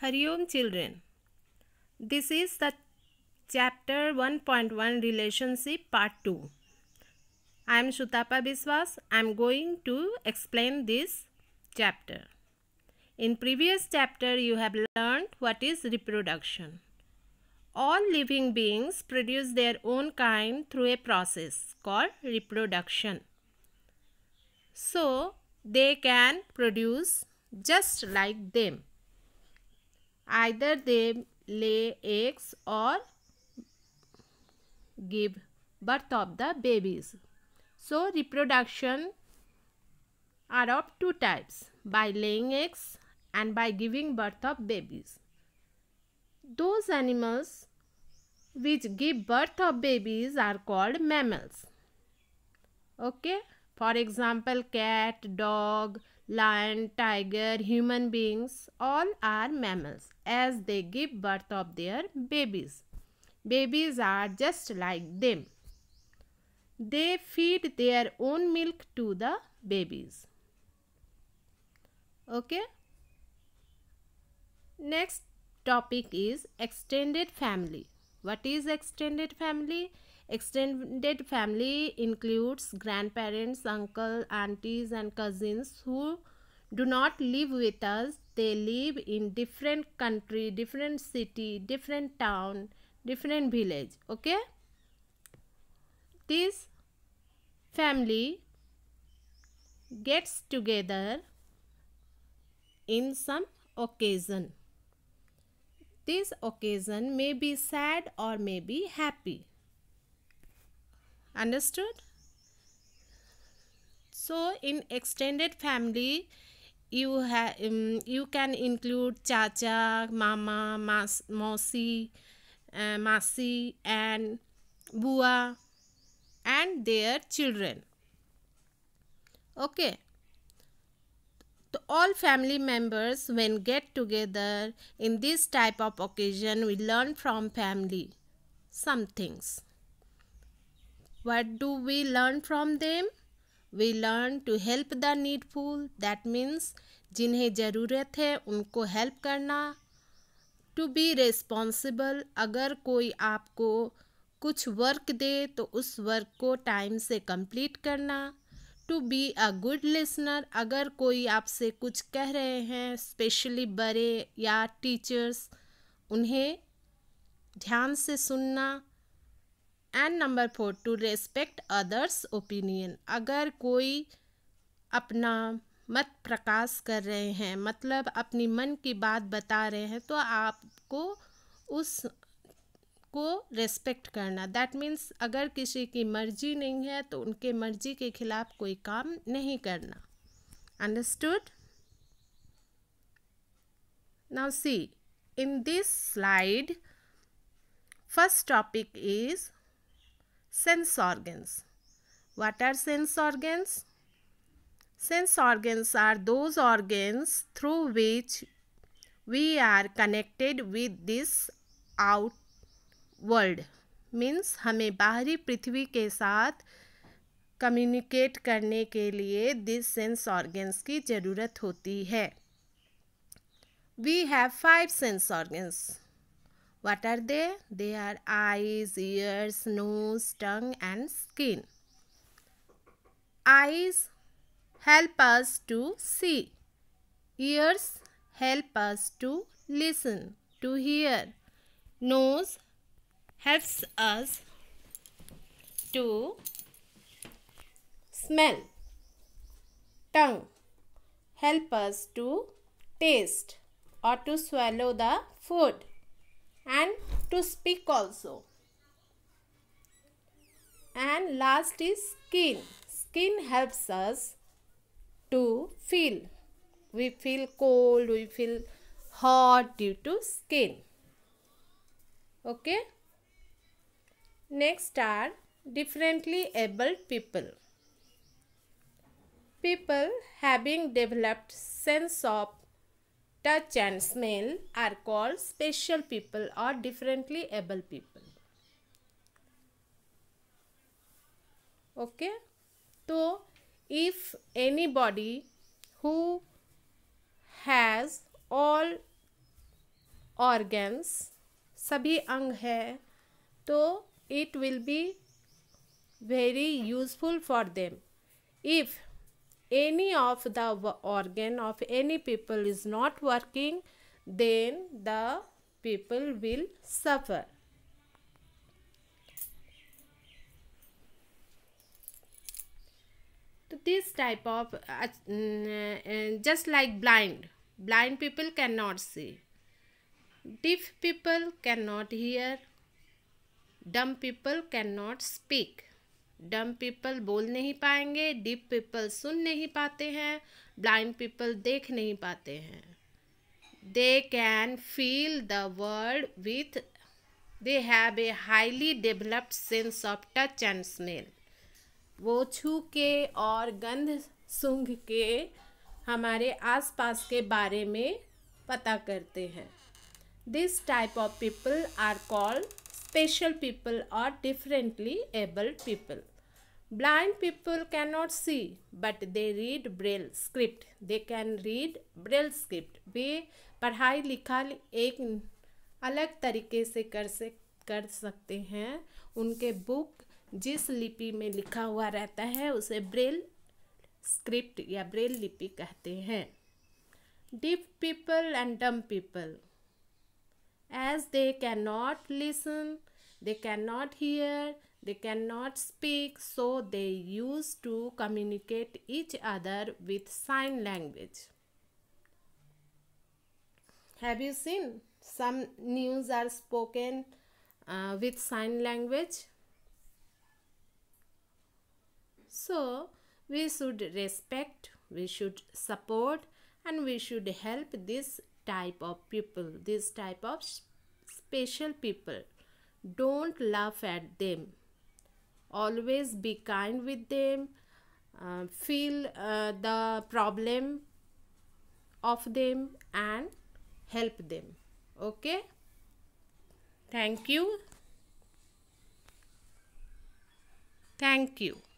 Hariom children. This is the chapter 1.1 relationship part 2. I am Shutapa Biswas. I am going to explain this chapter. In previous chapter you have learned what is reproduction. All living beings produce their own kind through a process called reproduction. So they can produce just like them either they lay eggs or give birth of the babies. So reproduction are of two types by laying eggs and by giving birth of babies. Those animals which give birth of babies are called mammals. Okay, for example, cat, dog, lion, tiger, human beings, all are mammals as they give birth of their babies. Babies are just like them. They feed their own milk to the babies. Okay. Next topic is extended family. What is extended family? Extended family includes grandparents, uncle, aunties and cousins who do not live with us. They live in different country, different city, different town, different village. Okay? This family gets together in some occasion. This occasion may be sad or may be happy understood so in extended family you have um, you can include chacha mama mas mosi uh, masi and bua and their children okay the all family members when get together in this type of occasion we learn from family some things what do we learn from them we learn to help the needful that means जिन्हें ज़रूरत है उनको help करना to B responsible अगर कोई आपको कुछ work दे तो उस वर्क को टाइम से कंप्लीट करना to be a good listener अगर कोई आपसे कुछ कह रहे हैं स्पेशली बड़े या टीचर्स उन्हें ध्यान से सुनना and number four to respect others opinion अगर कोई अपना मत प्रकाश कर रहे हैं मतलब अपनी मन की बात बता रहे हैं तो आपको उस को रेस्पेक्ट करना दैट मीन्स अगर किसी की मर्जी नहीं है तो उनके मर्जी के खिलाफ कोई काम नहीं करना understood now see in this slide first topic is sense organs. What are sense organs? Sense organs are those organs through which we are connected with this out world means hame bahari prithvi ke sath communicate करने के लिए this sense organs की ज़रूरत होती है we have five sense organs What are they? They are eyes, ears, nose, tongue and skin. Eyes help us to see. Ears help us to listen, to hear. Nose helps us to smell. Tongue help us to taste or to swallow the food and to speak also. And last is skin. Skin helps us to feel. We feel cold, we feel hot due to skin. Okay. Next are differently abled people. People having developed sense of touch and smell are called special people or differently able people okay so if anybody who has all organs सभी अंग है तो it will be very useful for them if any of the organ of any people is not working then the people will suffer so this type of uh, mm, uh, uh, just like blind blind people cannot see deaf people cannot hear dumb people cannot speak dumb people बोल नहीं पाएंगे dip people सुन नहीं पाते हैं blind people देख नहीं पाते हैं they can feel the world with they have a highly developed sense of touch and smell वो छू के और गंध सूंघ के हमारे आसपास के बारे में पता करते हैं this type of people are called special people or differently able people. Blind people cannot see, but they read braille script. They can read braille script. वे padhai लिखा ek alag tarike se kar se kar sakte hain unke book jis lipi mein likha hua rehta hai use braille script ya braille lipi kehte hain deaf people and dumb people as they cannot listen, they cannot hear, they cannot speak, so they used to communicate each other with sign language. Have you seen? Some news are spoken uh, with sign language. So, we should respect, we should support and we should help this type of people this type of special people don't laugh at them always be kind with them uh, feel uh, the problem of them and help them okay thank you thank you